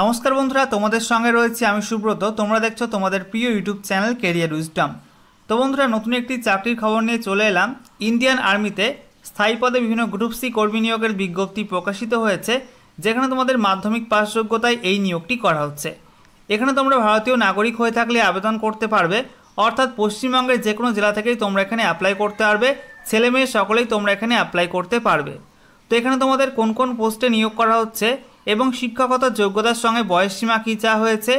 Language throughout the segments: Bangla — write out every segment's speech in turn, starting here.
নমস্কার বন্ধুরা তোমাদের সঙ্গে রয়েছে আমি সুব্রত তোমরা দেখছো তোমাদের প্রিয় ইউটিউব চ্যানেল কেরিয়ার উইজডম তো বন্ধুরা নতুন একটি চাকরির খবর নিয়ে চলে এলাম ইন্ডিয়ান আর্মিতে স্থায়ী পদে বিভিন্ন গ্রুপ সি কর্মী নিয়োগের বিজ্ঞপ্তি প্রকাশিত হয়েছে যেখানে তোমাদের মাধ্যমিক পাশযোগ্যতায় এই নিয়োগটি করা হচ্ছে এখানে তোমরা ভারতীয় নাগরিক হয়ে থাকলে আবেদন করতে পারবে অর্থাৎ পশ্চিমবঙ্গের যে কোনো জেলা থেকেই তোমরা এখানে অ্যাপ্লাই করতে পারবে ছেলে মেয়ে সকলেই তোমরা এখানে অ্যাপ্লাই করতে পারবে তো এখানে তোমাদের কোন কোন পোস্টে নিয়োগ করা হচ্ছে এবং শিক্ষাগত যোগ্যতার সঙ্গে বয়সসীমা কী চা হয়েছে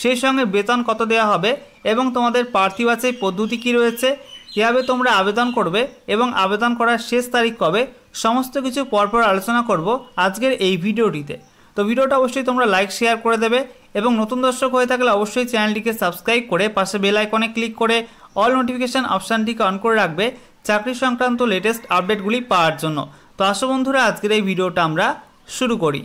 সেই সঙ্গে বেতন কত দেওয়া হবে এবং তোমাদের প্রার্থী বাছাই পদ্ধতি কী রয়েছে কীভাবে তোমরা আবেদন করবে এবং আবেদন করার শেষ তারিখ কবে সমস্ত কিছু পরপর আলোচনা করব আজকের এই ভিডিওটিতে তো ভিডিওটা অবশ্যই তোমরা লাইক শেয়ার করে দেবে এবং নতুন দর্শক হয়ে থাকলে অবশ্যই চ্যানেলটিকে সাবস্ক্রাইব করে পাশে বেল আইকনে ক্লিক করে অল নোটিফিকেশান অপশানটিকে অন করে রাখবে চাকরি সংক্রান্ত লেটেস্ট আপডেটগুলি পাওয়ার জন্য তো আসো বন্ধুরা আজকের এই ভিডিওটা আমরা শুরু করি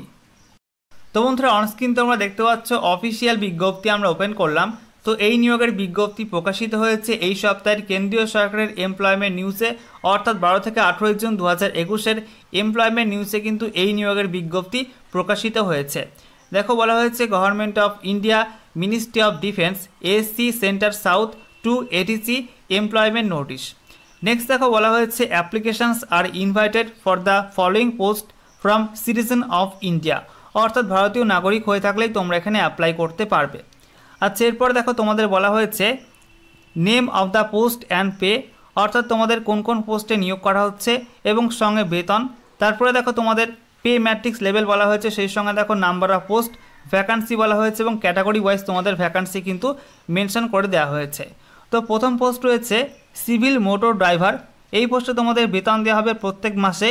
তো বন্ধুরা অনস্ক্রিন তোমরা দেখতে পাচ্ছ অফিসিয়াল বিজ্ঞপ্তি আমরা ওপেন করলাম তো এই নিয়োগের বিজ্ঞপ্তি প্রকাশিত হয়েছে এই সপ্তাহের কেন্দ্রীয় সরকারের এমপ্লয়মেন্ট নিউজে অর্থাৎ বারো থেকে আঠেরোই জুন দু হাজার একুশের এমপ্লয়মেন্ট নিউজে কিন্তু এই নিয়োগের বিজ্ঞপ্তি প্রকাশিত হয়েছে দেখো বলা হয়েছে government of India ministry of defence AC centre south to ATC employment notice next দেখো বলা হয়েছে applications are invited for the following post from citizen of India অর্থাৎ ভারতীয় নাগরিক হয়ে থাকলেই তোমরা এখানে অ্যাপ্লাই করতে পারবে আচ্ছা এরপর দেখো তোমাদের বলা হয়েছে name of the post and pay অর্থাৎ তোমাদের কোন কোন পোস্টে নিয়োগ করা হচ্ছে এবং সঙ্গে বেতন তারপরে দেখো তোমাদের পে ম্যাট্রিক্স লেভেল বলা হয়েছে সেই সঙ্গে দেখো নাম্বার অফ পোস্ট ভ্যাকান্সি বলা হয়েছে এবং ক্যাটাগরি ওয়াইজ তোমাদের ভ্যাকান্সি কিন্তু মেনশন করে দেওয়া হয়েছে তো প্রথম পোস্ট রয়েছে সিভিল মোটর ড্রাইভার এই পোস্টে তোমাদের বেতন দেওয়া হবে প্রত্যেক মাসে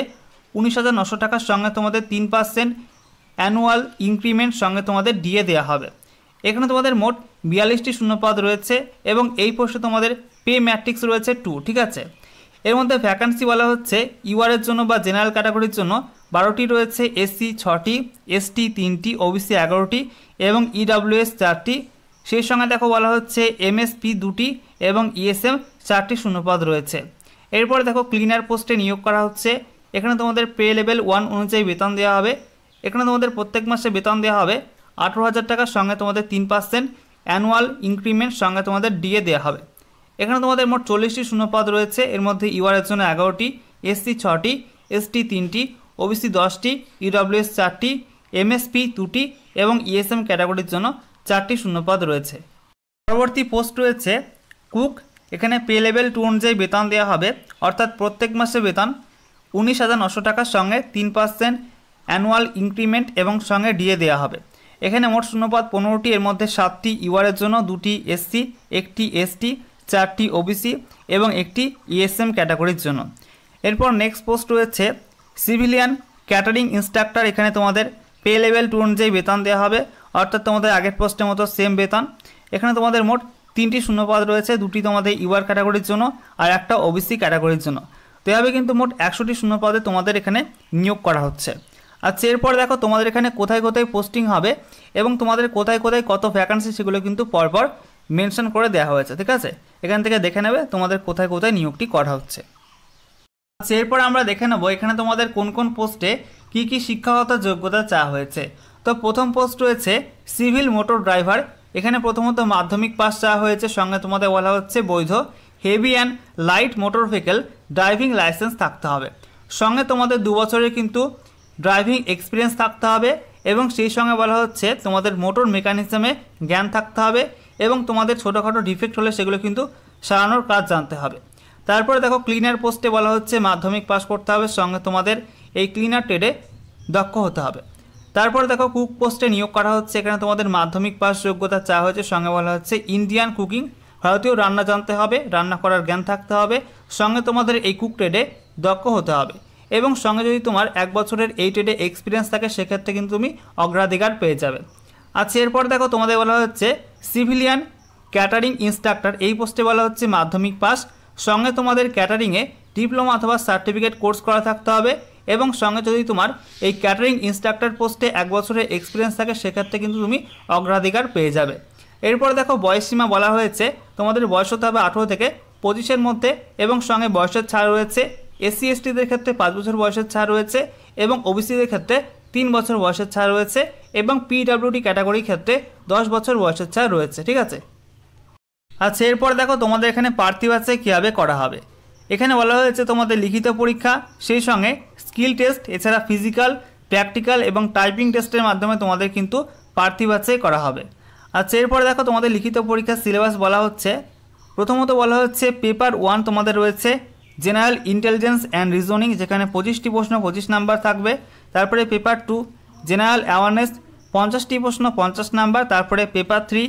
উনিশ হাজার নশো টাকার সঙ্গে তোমাদের তিন পার্সেন্ট অ্যানুয়াল ইনক্রিমেন্ট সঙ্গে তোমাদের ডিএ দেওয়া হবে এখানে তোমাদের মোট বিয়াল্লিশটি শূন্যপদ রয়েছে এবং এই পোস্টে তোমাদের পে ম্যাট্রিক্স রয়েছে টু ঠিক আছে এর মধ্যে ভ্যাকান্সি বলা হচ্ছে ইউআরের জন্য বা জেনারেল ক্যাটাগরির জন্য বারোটি রয়েছে এসসি ছটি এসটি তিনটি ওবিসি এগারোটি এবং ইডাব্লিউএস e চারটি সেই সঙ্গে দেখো বলা হচ্ছে এমএসপি দুটি এবং ইএসএম e চারটি শূন্যপদ রয়েছে এরপরে দেখো ক্লিনার পোস্টে নিয়োগ করা হচ্ছে এখানে তোমাদের পে লেভেল ওয়ান অনুযায়ী বেতন দেওয়া হবে এখানে তোমাদের প্রত্যেক মাসে বেতন দেওয়া হবে আঠেরো হাজার টাকার সঙ্গে তোমাদের তিন পার্সেন্ট অ্যানুয়াল ইনক্রিমেন্ট সঙ্গে তোমাদের ডিএ দেওয়া হবে এখানে তোমাদের মোট চল্লিশটি শূন্যপদ রয়েছে এর মধ্যে ইউআরের e জন্য এগারোটি এসসি ছটি এসটি তিনটি ওবিসি দশটি ইডব্লিউএস e চারটি এমএসপি দুটি এবং ইএসএম e ক্যাটাগরির জন্য চারটি শূন্যপদ রয়েছে পরবর্তী পোস্ট রয়েছে কুক এখানে পে লেভেল টু অনুযায়ী বেতন দেওয়া হবে অর্থাৎ প্রত্যেক মাসে বেতন উনিশ হাজার নশো টাকার সঙ্গে তিন পার্সেন্ট অ্যানুয়াল ইনক্রিমেন্ট এবং সঙ্গে ডিএ দেওয়া হবে এখানে মোট শূন্যপদ পনেরোটি এর মধ্যে সাতটি ইউআরের জন্য দুটি এসসি একটি এসটি চারটি ওবিসি এবং একটি ইএসএম ক্যাটাগরির জন্য এরপর নেক্সট পোস্ট রয়েছে সিভিলিয়ান ক্যাটারিং ইনস্ট্রাক্টর এখানে তোমাদের পে লেভেল টু অনুযায়ী বেতন দেওয়া হবে অর্থাৎ তোমাদের আগের পোস্টের মতো সেম বেতন এখানে তোমাদের মোট তিনটি শূন্যপদ রয়েছে দুটি তোমাদের ইউআর ক্যাটাগরির জন্য আর একটা ওবিসি ক্যাটাগরির জন্য তো এভাবে কিন্তু মোট একশোটি শূন্যপদে তোমাদের এখানে নিয়োগ করা হচ্ছে আচ্ছা এরপর দেখো তোমাদের এখানে কোথায় কোথায় পোস্টিং হবে এবং তোমাদের কোথায় কোথায় কত ভ্যাকান্সি সেগুলো কিন্তু পরপর মেনশন করে দেওয়া হয়েছে ঠিক আছে এখান থেকে দেখে নেবে তোমাদের কোথায় কোথায় নিয়োগটি করা হচ্ছে আচ্ছা এরপর আমরা দেখে নেবো এখানে তোমাদের কোন কোন পোস্টে কি কি শিক্ষাগত যোগ্যতা চাওয়া হয়েছে তো প্রথম পোস্ট রয়েছে সিভিল মোটর ড্রাইভার এখানে প্রথমত মাধ্যমিক পাস চাওয়া হয়েছে সঙ্গে তোমাদের বলা হচ্ছে বৈধ heavy and light motor vehicle driving licence থাকতে হবে সঙ্গে তোমাদের দু বছরের কিন্তু ড্রাইভিং এক্সপিরিয়েন্স থাকতে হবে এবং সেই সঙ্গে বলা হচ্ছে তোমাদের মোটর মেকানিজমে জ্ঞান থাকতে হবে এবং তোমাদের ছোটোখাটো ডিফেক্ট হলে সেগুলো কিন্তু সারানোর কাজ জানতে হবে তারপরে দেখো ক্লিনার পোস্টে বলা হচ্ছে মাধ্যমিক পাস করতে হবে সঙ্গে তোমাদের এই ক্লিনার ট্রেডে দক্ষ হতে হবে তারপরে দেখো কুক পোস্টে নিয়োগ করা হচ্ছে এখানে তোমাদের মাধ্যমিক পাস যোগ্যতা চা হয়েছে সঙ্গে বলা হচ্ছে ইন্ডিয়ান কুকিং ভারতীয় রান্না জানতে হবে রান্না করার জ্ঞান থাকতে হবে সঙ্গে তোমাদের এই কুক ট্রেডে দক্ষ হতে হবে এবং সঙ্গে যদি তোমার এক বছরের এই ট্রেডে এক্সপিরিয়েন্স থাকে সেক্ষেত্রে কিন্তু তুমি অগ্রাধিকার পেয়ে যাবে আচ্ছা এরপর দেখো তোমাদের বলা হচ্ছে সিভিলিয়ান ক্যাটারিং ইনস্ট্রাক্টর এই পোস্টে বলা হচ্ছে মাধ্যমিক পাস সঙ্গে তোমাদের ক্যাটারিংয়ে ডিপ্লোমা অথবা সার্টিফিকেট কোর্স করা থাকতে হবে এবং সঙ্গে যদি তোমার এই ক্যাটারিং ইনস্ট্রাক্টর পোস্টে এক বছরের এক্সপিরিয়েন্স থাকে সেক্ষেত্রে কিন্তু তুমি অগ্রাধিকার পেয়ে যাবে এরপর দেখো সীমা বলা হয়েছে তোমাদের বয়স হতে হবে আঠেরো থেকে পঁচিশের মধ্যে এবং সঙ্গে বয়সের ছাড় রয়েছে এসসি এসটিদের ক্ষেত্রে পাঁচ বছর বয়সের ছাড় রয়েছে এবং ওবিসিদের ক্ষেত্রে তিন বছর বয়সের ছাড় রয়েছে এবং পিডাব্লিউডি ক্যাটাগরির ক্ষেত্রে দশ বছর বয়সের ছাড় রয়েছে ঠিক আছে আচ্ছা এরপর দেখো তোমাদের এখানে প্রার্থী বাছাই কীভাবে করা হবে এখানে বলা হয়েছে তোমাদের লিখিত পরীক্ষা সেই সঙ্গে স্কিল টেস্ট এছাড়া ফিজিক্যাল প্র্যাকটিক্যাল এবং টাইপিং টেস্টের মাধ্যমে তোমাদের কিন্তু প্রার্থী বাচ্চাই করা হবে আচ্ছা এরপর দেখো তোমাদের লিখিত পরীক্ষার সিলেবাস বলা হচ্ছে প্রথমত বলা হচ্ছে পেপার ওয়ান তোমাদের রয়েছে জেনারেল ইন্টেলিজেন্স অ্যান্ড রিজনিং যেখানে পঁচিশটি প্রশ্ন পঁচিশ নাম্বার থাকবে তারপরে পেপার টু জেনারেল অ্যাওয়ারনেস পঞ্চাশটি প্রশ্ন পঞ্চাশ নাম্বার তারপরে পেপার থ্রি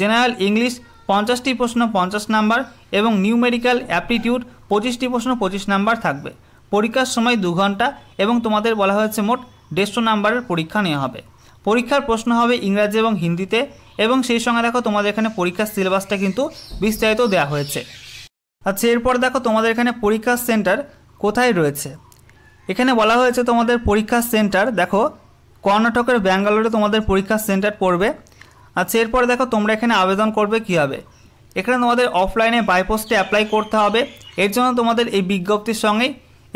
জেনারেল ইংলিশ পঞ্চাশটি প্রশ্ন পঞ্চাশ নাম্বার এবং নিউ মেডিক্যাল অ্যাপটিটিউড পঁচিশটি প্রশ্ন পঁচিশ নাম্বার থাকবে পরীক্ষার সময় দু ঘন্টা এবং তোমাদের বলা হয়েছে মোট দেড়শো নাম্বারের পরীক্ষা নেওয়া হবে পরীক্ষার প্রশ্ন হবে ইংরাজি এবং হিন্দিতে এবং সেই সঙ্গে দেখো তোমাদের এখানে পরীক্ষার সিলেবাসটা কিন্তু বিস্তারিত দেওয়া হয়েছে আচ্ছা এরপর দেখো তোমাদের এখানে পরীক্ষা সেন্টার কোথায় রয়েছে এখানে বলা হয়েছে তোমাদের পরীক্ষা সেন্টার দেখো কর্ণাটকের ব্যাঙ্গালোরে তোমাদের পরীক্ষা সেন্টার পড়বে আচ্ছা এরপর দেখো তোমরা এখানে আবেদন করবে কীভাবে এখানে তোমাদের অফলাইনে বাইপোস্টে অ্যাপ্লাই করতে হবে এর জন্য তোমাদের এই বিজ্ঞপ্তির সঙ্গেই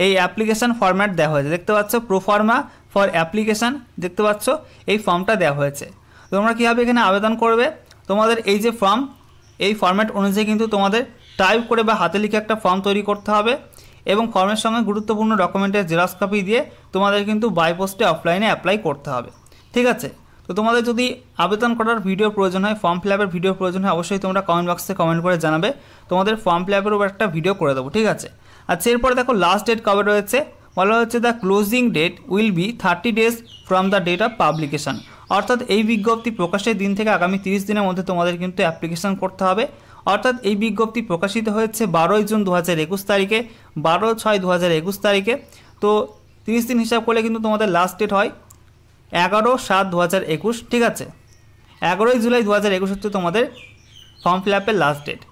এই অ্যাপ্লিকেশান ফরম্যাট দেওয়া হয়েছে দেখতে পাচ্ছ প্রোফার্মা ফর অ্যাপ্লিকেশান দেখতে পাচ্ছ এই ফর্মটা দেওয়া হয়েছে তোমরা কীভাবে এখানে আবেদন করবে তোমাদের এই যে ফর্ম এই ফর্ম্যাট অনুযায়ী কিন্তু তোমাদের টাইপ করে বা হাতে লিখে একটা ফর্ম তৈরি করতে হবে এবং ফর্মের সঙ্গে গুরুত্বপূর্ণ ডকুমেন্টের জেরক্স কপি দিয়ে তোমাদের কিন্তু বাইপোস্টে অফলাইনে অ্যাপ্লাই করতে হবে ঠিক আছে তো তোমাদের যদি আবেদন করার ভিডিও প্রয়োজন হয় ফর্ম ফিল আপের ভিডিও প্রয়োজন হয় অবশ্যই তোমরা কমেন্ট বক্সে কমেন্ট করে জানাবে তোমাদের ফর্ম ফিল আপের উপর একটা ভিডিও করে দেবো ঠিক আছে আচ্ছা এরপরে দেখো লাস্ট ডেট কবে রয়েছে বলা হচ্ছে the closing date will be thirty days from the date of publication অর্থাৎ এই বিজ্ঞপ্তি প্রকাশের দিন থেকে আগামী তিরিশ দিনের মধ্যে তোমাদের কিন্তু অ্যাপ্লিকেশান করতে হবে অর্থাৎ এই বিজ্ঞপ্তি প্রকাশিত হয়েছে বারোই জুন দু হাজার একুশ তারিখে বারো ছয় দু হাজার একুশ তারিখে তো তিরিশ দিন হিসাব করলে কিন্তু তোমাদের লাস্ট ডেট হয় এগারো সাত দু হাজার একুশ ঠিক আছে এগারোই জুলাই দু হাজার একুশ হচ্ছে তোমাদের ফর্ম ফিল আপের লাস্ট ডেট